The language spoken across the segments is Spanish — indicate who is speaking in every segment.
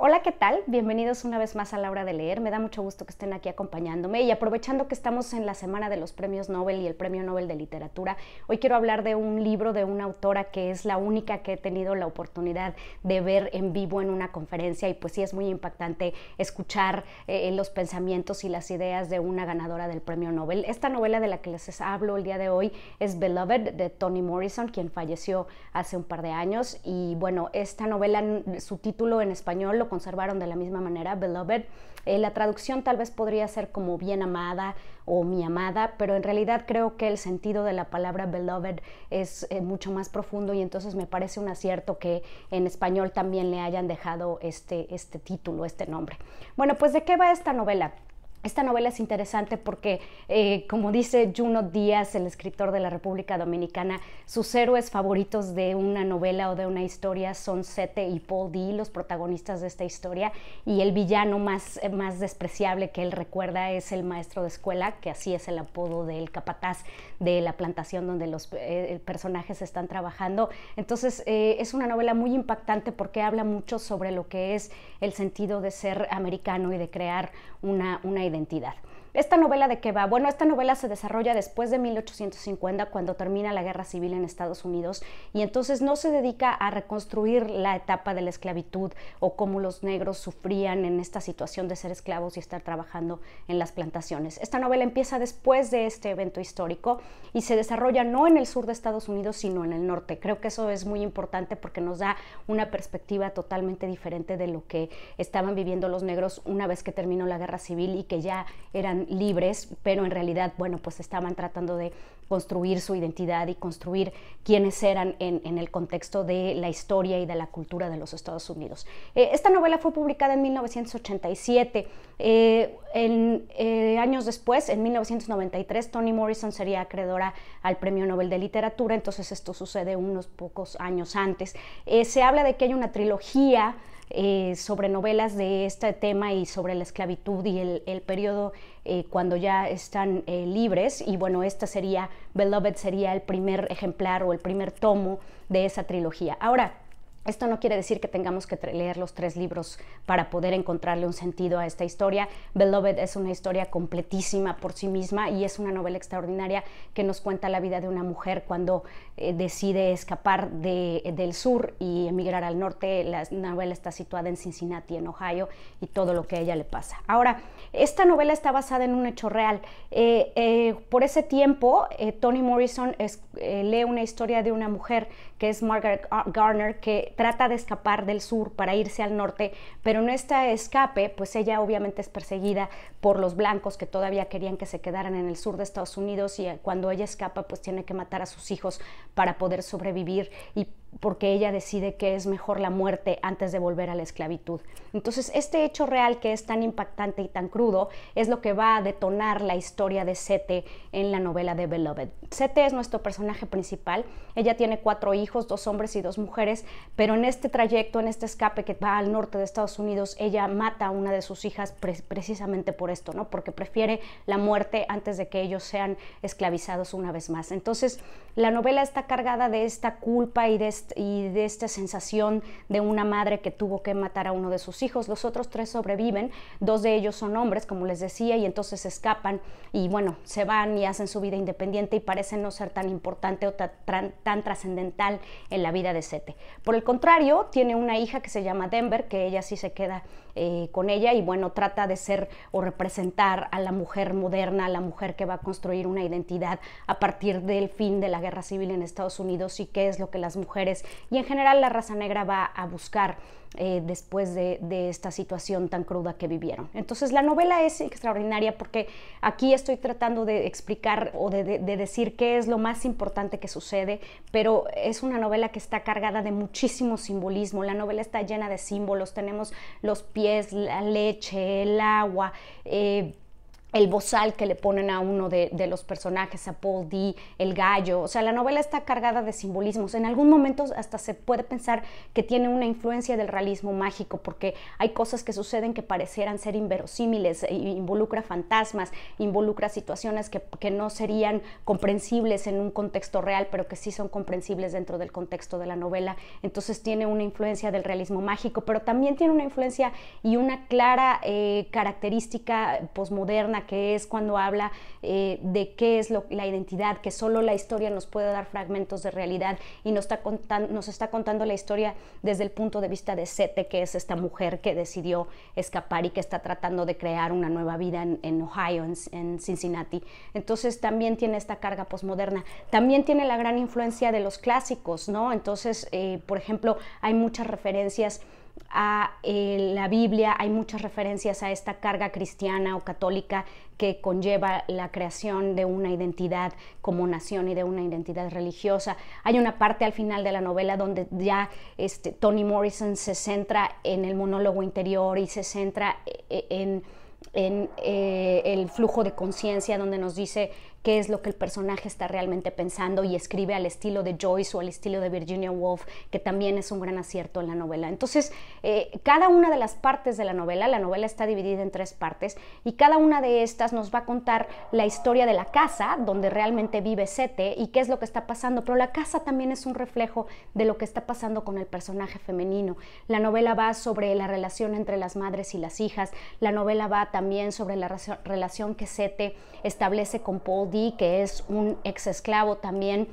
Speaker 1: Hola, ¿qué tal? Bienvenidos una vez más a la hora de leer. Me da mucho gusto que estén aquí acompañándome y aprovechando que estamos en la semana de los premios Nobel y el Premio Nobel de Literatura, hoy quiero hablar de un libro de una autora que es la única que he tenido la oportunidad de ver en vivo en una conferencia y pues sí es muy impactante escuchar eh, eh, los pensamientos y las ideas de una ganadora del Premio Nobel. Esta novela de la que les hablo el día de hoy es Beloved de Toni Morrison, quien falleció hace un par de años y bueno, esta novela, su título en español lo conservaron de la misma manera, beloved. Eh, la traducción tal vez podría ser como bien amada o mi amada, pero en realidad creo que el sentido de la palabra beloved es eh, mucho más profundo y entonces me parece un acierto que en español también le hayan dejado este, este título, este nombre. Bueno, pues ¿de qué va esta novela? Esta novela es interesante porque, eh, como dice Juno Díaz, el escritor de la República Dominicana, sus héroes favoritos de una novela o de una historia son Sete y Paul D., los protagonistas de esta historia, y el villano más, eh, más despreciable que él recuerda es el maestro de escuela, que así es el apodo del capataz de la plantación donde los eh, personajes están trabajando. Entonces, es una novela muy impactante porque habla mucho sobre lo que es el sentido de ser americano y de crear una, una identidad. ¿Esta novela de qué va? Bueno, esta novela se desarrolla después de 1850, cuando termina la guerra civil en Estados Unidos, y entonces no se dedica a reconstruir la etapa de la esclavitud o cómo los negros sufrían en esta situación de ser esclavos y estar trabajando en las plantaciones. Esta novela empieza después de este evento histórico y se desarrolla no en el sur de Estados Unidos, sino en el norte. Creo que eso es muy importante porque nos da una perspectiva totalmente diferente de lo que estaban viviendo los negros una vez que terminó la guerra civil y que ya eran libres, pero en realidad, bueno, pues estaban tratando de construir su identidad y construir quiénes eran en, el contexto de la historia y de la cultura de los Estados Unidos. Eh, esta novela fue publicada en 1987. Eh, en, eh, años después, en 1993, Toni Morrison sería acreedora al Premio Nobel de Literatura, entonces esto sucede unos pocos años antes. se habla de que hay una trilogía eh, sobre novelas de este tema y sobre la esclavitud y el, periodo eh, cuando ya están eh, libres. Y bueno, esta sería, Beloved sería el primer ejemplar o el primer tomo de esa trilogía. Ahora, esto no quiere decir que tengamos que leer los tres libros para poder encontrarle un sentido a esta historia. Beloved es una historia completísima por sí misma y es una novela extraordinaria que nos cuenta la vida de una mujer cuando eh, decide escapar del sur y emigrar al norte. La novela está situada en Cincinnati, en Ohio, y todo lo que a ella le pasa. Ahora, esta novela está basada en un hecho real. Eh, eh, por ese tiempo, Toni Morrison lee una historia de una mujer que es Margaret Garner, que trata de escapar del sur para irse al norte, pero en esta escape, pues ella obviamente es perseguida por los blancos que todavía querían que se quedaran en el sur de Estados Unidos y eh, cuando ella escapa, pues tiene que matar a sus hijos para poder sobrevivir y porque ella decide que es mejor la muerte antes de volver a la esclavitud. Entonces, este hecho real que es tan impactante y tan crudo es lo que va a detonar la historia de Sete en la novela de Beloved. Sete es nuestro personaje principal, ella tiene cuatro hijos, dos hombres y dos mujeres, pero en este trayecto, en este escape que va al norte de Estados Unidos, ella mata a una de sus hijas precisamente por esto, ¿no? Porque prefiere la muerte antes de que ellos sean esclavizados una vez más. Entonces, la novela está cargada de esta culpa y de y de esta sensación de una madre que tuvo que matar a uno de sus hijos. Los otros tres sobreviven, dos de ellos son hombres, como les decía, y entonces escapan y bueno, se van y hacen su vida independiente y parecen no ser tan importante o tan, trascendental en la vida de Sete. Por el contrario, tiene una hija que se llama Denver, que ella sí se queda eh, con ella y bueno, trata de ser o representar a la mujer moderna, a la mujer que va a construir una identidad a partir del fin de la guerra civil en Estados Unidos y qué es lo que las mujeres y en general la raza negra va a buscar eh, después de, esta situación tan cruda que vivieron. Entonces la novela es extraordinaria porque aquí estoy tratando de explicar o de, decir qué es lo más importante que sucede, pero es una novela que está cargada de muchísimo simbolismo. La novela está llena de símbolos, tenemos los pies, la leche, el agua. Eh, el bozal que le ponen a uno de, los personajes, a Paul D, el gallo. O sea, la novela está cargada de simbolismos. En algún momento hasta se puede pensar que tiene una influencia del realismo mágico, porque hay cosas que suceden que parecieran ser inverosímiles, e involucra fantasmas, involucra situaciones que, que, no serían comprensibles en un contexto real, pero que sí son comprensibles dentro del contexto de la novela. Entonces tiene una influencia del realismo mágico, pero también tiene una influencia y una clara eh, característica posmoderna que es cuando habla eh, de qué es la identidad, que solo la historia nos puede dar fragmentos de realidad y nos está, contando, la historia desde el punto de vista de Sete, que es esta mujer que decidió escapar y que está tratando de crear una nueva vida en, Ohio, en, Cincinnati. Entonces también tiene esta carga posmoderna. También tiene la gran influencia de los clásicos, ¿no? Entonces, eh, por ejemplo, hay muchas referencias a eh, la Biblia, hay muchas referencias a esta carga cristiana o católica que conlleva la creación de una identidad como nación y de una identidad religiosa. Hay una parte al final de la novela donde ya Tony este, Toni Morrison se centra en el monólogo interior y se centra eh, eh, en, el flujo de conciencia, donde nos dice qué es lo que el personaje está realmente pensando y escribe al estilo de Joyce o al estilo de Virginia Woolf, que también es un gran acierto en la novela. Entonces, eh, cada una de las partes de la novela, la novela está dividida en tres partes y cada una de estas nos va a contar la historia de la casa donde realmente vive Sete y qué es lo que está pasando, pero la casa también es un reflejo de lo que está pasando con el personaje femenino. La novela va sobre la relación entre las madres y las hijas, la novela va también sobre la relación que Sete establece con Paul que es un ex esclavo también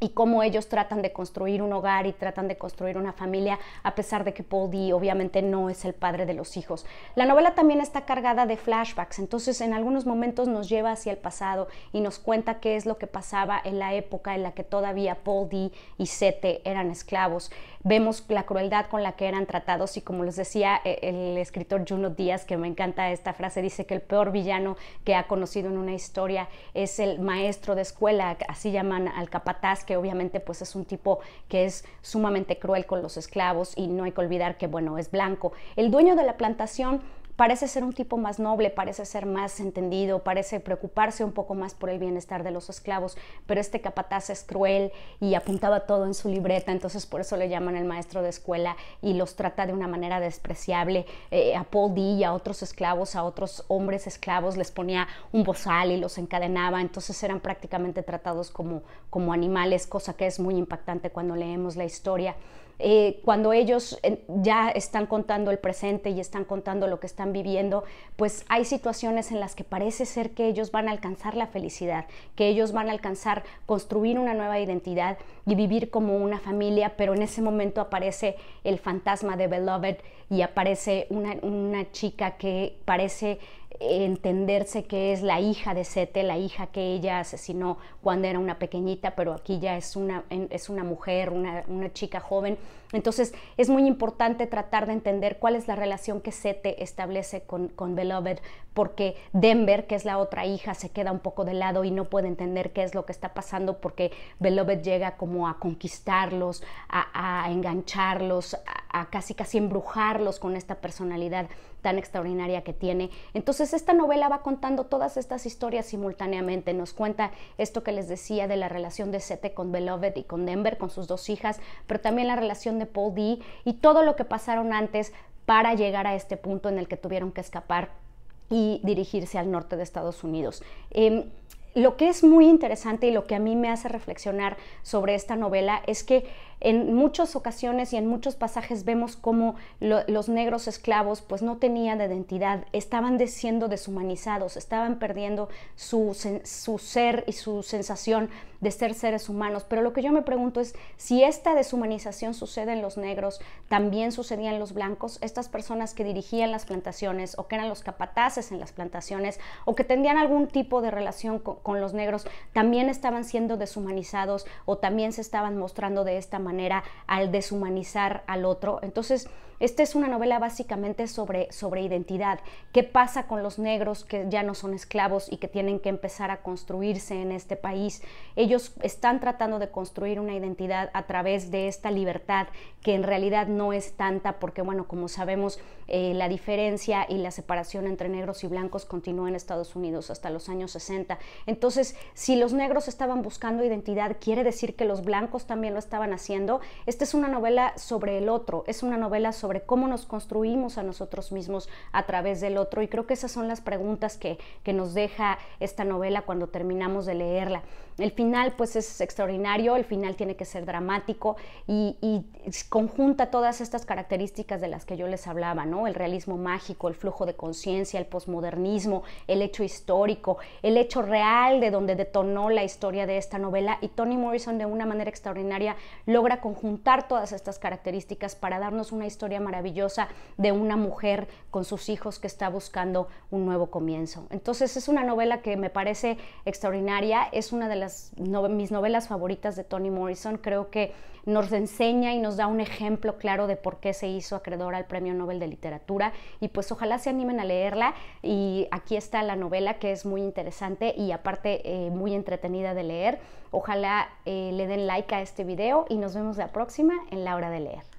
Speaker 1: y cómo ellos tratan de construir un hogar y tratan de construir una familia, a pesar de que Paul D. obviamente no es el padre de los hijos. La novela también está cargada de flashbacks, entonces en algunos momentos nos lleva hacia el pasado y nos cuenta qué es lo que pasaba en la época en la que todavía Paul D. y Sete eran esclavos vemos la crueldad con la que eran tratados y como les decía eh, el escritor Juno Díaz, que me encanta esta frase, dice que el peor villano que ha conocido en una historia es el maestro de escuela, así llaman al capataz, que obviamente pues es un tipo que es sumamente cruel con los esclavos y no hay que olvidar que bueno, es blanco. El dueño de la plantación parece ser un tipo más noble, parece ser más entendido, parece preocuparse un poco más por el bienestar de los esclavos, pero este capataz es cruel y apuntaba todo en su libreta, entonces por eso le llaman el maestro de escuela y los trata de una manera despreciable. Eh, a Paul D y a otros esclavos, a otros hombres esclavos les ponía un bozal y los encadenaba, entonces eran prácticamente tratados como, como animales, cosa que es muy impactante cuando leemos la historia. Eh, cuando ellos eh, ya están contando el presente y están contando lo que están viviendo, pues hay situaciones en las que parece ser que ellos van a alcanzar la felicidad, que ellos van a alcanzar construir una nueva identidad y vivir como una familia, pero en ese momento aparece el fantasma de Beloved y aparece una chica que parece entenderse que es la hija de Sete, la hija que ella asesinó cuando era una pequeñita, pero aquí ya es una, es una mujer, una, chica joven. Entonces es muy importante tratar de entender cuál es la relación que Sete establece con, con Beloved, porque Denver, que es la otra hija, se queda un poco de lado y no puede entender qué es lo que está pasando porque Beloved llega como a conquistarlos, a, a engancharlos, a casi casi embrujarlos con esta personalidad tan extraordinaria que tiene. Entonces esta novela va contando todas estas historias simultáneamente, nos cuenta esto que les decía de la relación de Sete con Beloved y con Denver, con sus dos hijas, pero también la relación de Paul D y todo lo que pasaron antes para llegar a este punto en el que tuvieron que escapar y dirigirse al norte de Estados Unidos. Em, lo que es muy interesante y lo que a mí me hace reflexionar sobre esta novela es que en muchas ocasiones y en muchos pasajes vemos cómo los negros esclavos pues no tenían identidad, estaban siendo deshumanizados, estaban perdiendo su, ser y su sensación de ser seres humanos. Pero lo que yo me pregunto es si esta deshumanización sucede en los negros, también sucedía en los blancos, estas personas que dirigían las plantaciones o que eran los capataces en las plantaciones o que tenían algún tipo de relación con, con los negros, también estaban siendo deshumanizados o también se estaban mostrando de esta manera manera al deshumanizar al otro. Entonces, esta es una novela básicamente sobre, sobre identidad. ¿Qué pasa con los negros que ya no son esclavos y que tienen que empezar a construirse en este país? Ellos están tratando de construir una identidad a través de esta libertad que en realidad no es tanta porque, bueno, como sabemos, eh, la diferencia y la separación entre negros y blancos continúa en Estados Unidos hasta los años 60. Entonces, si los negros estaban buscando identidad, quiere decir que los blancos también lo estaban haciendo. Esta es una novela sobre el otro, es una novela sobre sobre cómo nos construimos a nosotros mismos a través del otro. Y creo que esas son las preguntas que, que nos deja esta novela cuando terminamos de leerla. El final pues es extraordinario, el final tiene que ser dramático y, conjunta todas estas características de las que yo les hablaba, ¿no? El realismo mágico, el flujo de conciencia, el posmodernismo, el hecho histórico, el hecho real de donde detonó la historia de esta novela y Toni Morrison de una manera extraordinaria logra conjuntar todas estas características para darnos una historia maravillosa de una mujer con sus hijos que está buscando un nuevo comienzo. Entonces es una novela que me parece extraordinaria, es una de las mis novelas favoritas de Toni Morrison. Creo que nos enseña y nos da un ejemplo claro de por qué se hizo acreedora al Premio Nobel de Literatura. Y pues ojalá se animen a leerla. Y aquí está la novela que es muy interesante y aparte eh, muy entretenida de leer. Ojalá eh, le den like a este video y nos vemos la próxima en La Hora de Leer.